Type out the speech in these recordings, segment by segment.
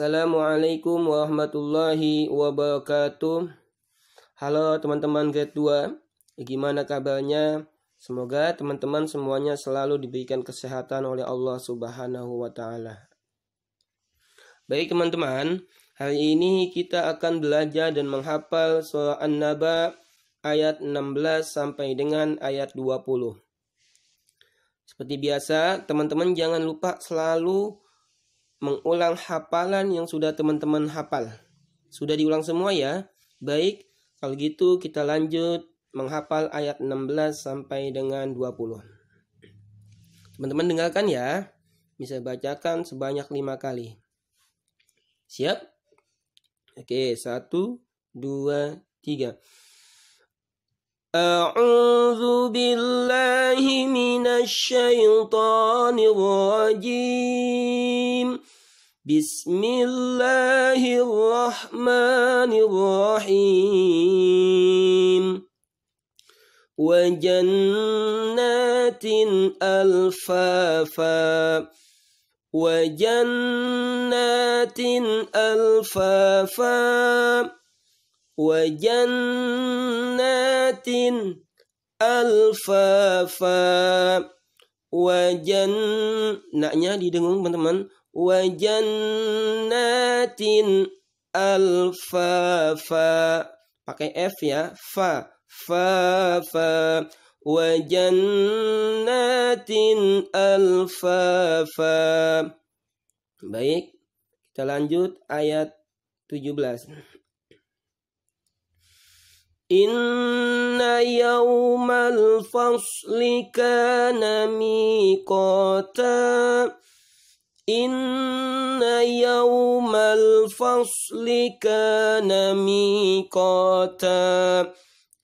Assalamualaikum warahmatullahi wabarakatuh. Halo teman-teman grade 2. Gimana kabarnya? Semoga teman-teman semuanya selalu diberikan kesehatan oleh Allah Subhanahu wa taala. Baik teman-teman, hari ini kita akan belajar dan menghafal surah An-Naba ayat 16 sampai dengan ayat 20. Seperti biasa, teman-teman jangan lupa selalu mengulang hafalan yang sudah teman-teman hafal. Sudah diulang semua ya? Baik, kalau gitu kita lanjut menghafal ayat 16 sampai dengan 20. Teman-teman dengarkan ya. Bisa bacakan sebanyak 5 kali. Siap? Oke, 1 2 3. أعوذ بالله من الشيطان الرجيم Bismillahirrahmanirrahim. natin alfa fa, wajan natin alfa fa, wajan natin alfa wajan naknya didengung teman-teman wajannatin alfafa pakai f ya fa fa fa wajannatin alfafa baik kita lanjut ayat 17 Inna yawmal fasli kana miqata إن يوم الفصل كان ميقاتا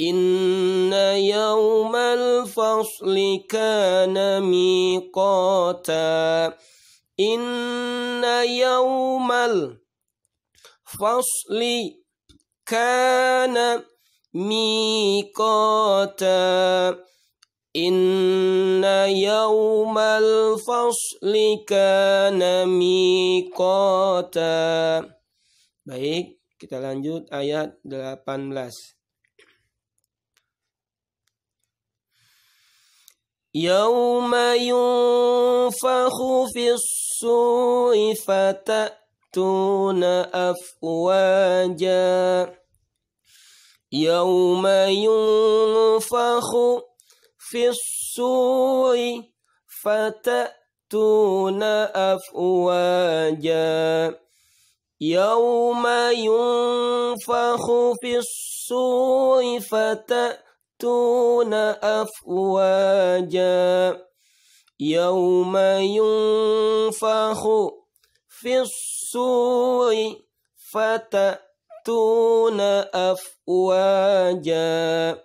إن يوم الفصل كان ميقاتا إن يوم الفصل كان ميقاتا Inna yawmal fasli kana miqata. Baik, kita lanjut ayat 18. Yawma yunfakhu fis-su'i fatatuna afwaja. Yawma yunfakhu في السور فتأتون أفواجا يوم ينفخ في السور فتأتون أفواجا يوم ينفخ في السور فتأتون أفواجا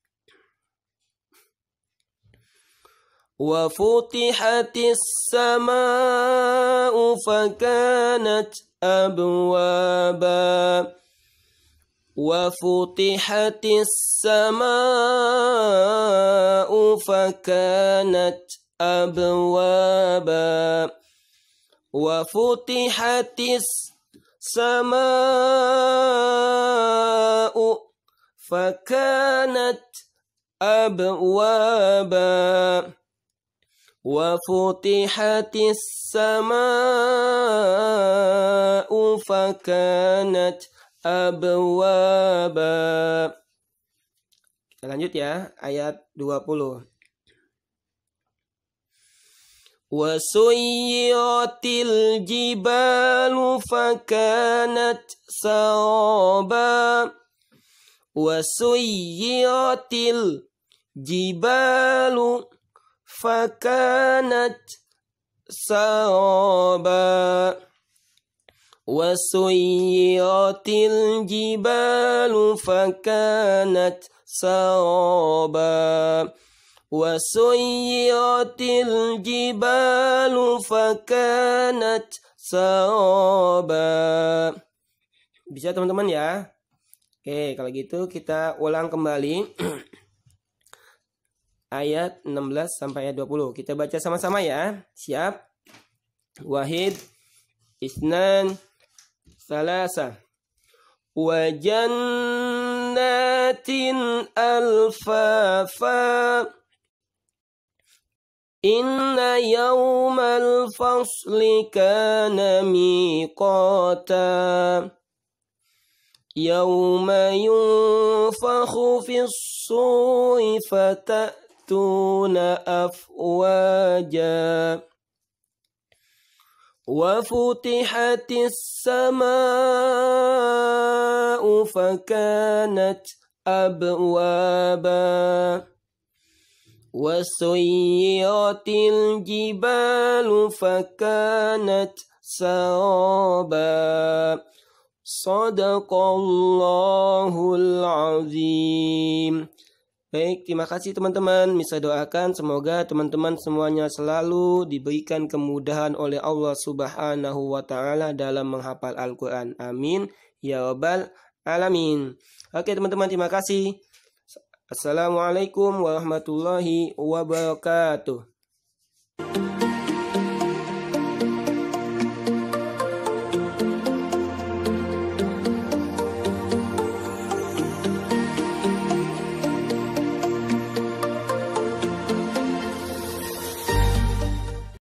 وفتحت السماء فكانت أبوابا وفتحت السماء فكانت أبوابا وفتحت السماء فكانت أبوابا وفتحت السماء فكانت أبوابا Kita lanjut ya ayat 20 وسيرت الجبال فكانت سرابا وسيرت الجبال فكانت سرابا وسيرت الجبال فكانت سرابا وسيرت الجبال فكانت سرابا Bisa teman-teman ya? Oke, kalau gitu kita ulang kembali ayat 16 sampai ayat 20. Kita baca sama-sama ya. Siap? Wahid, Isnan, Salasa. Wa jannatin alfafa. Inna yawmal fasli kana miqata. يوم ينفخ في الصور يأتون أفواجا وفتحت السماء فكانت أبوابا وسيرت الجبال فكانت سرابا صدق الله العظيم Baik, terima kasih teman-teman. Misa doakan semoga teman-teman semuanya selalu diberikan kemudahan oleh Allah Subhanahu wa taala dalam menghafal Al-Qur'an. Amin ya rabbal alamin. Oke, teman-teman, terima kasih. Assalamualaikum warahmatullahi wabarakatuh.